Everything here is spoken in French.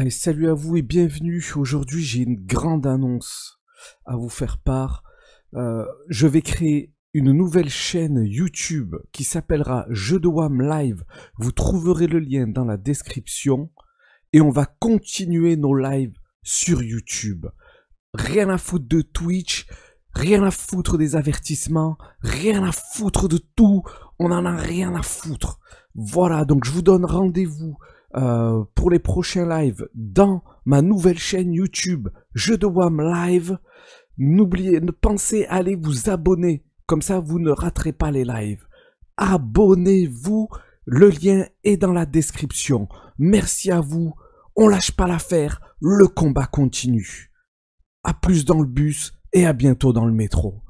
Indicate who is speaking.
Speaker 1: Allez, salut à vous et bienvenue. Aujourd'hui, j'ai une grande annonce à vous faire part. Euh, je vais créer une nouvelle chaîne YouTube qui s'appellera Jeux de Wam Live. Vous trouverez le lien dans la description et on va continuer nos lives sur YouTube. Rien à foutre de Twitch, rien à foutre des avertissements, rien à foutre de tout. On en a rien à foutre. Voilà, donc je vous donne rendez-vous euh, pour les prochains lives dans ma nouvelle chaîne YouTube Jeux de WAM Live. N'oubliez, ne pensez à aller vous abonner, comme ça vous ne raterez pas les lives. Abonnez-vous, le lien est dans la description. Merci à vous, on lâche pas l'affaire, le combat continue. À plus dans le bus et à bientôt dans le métro.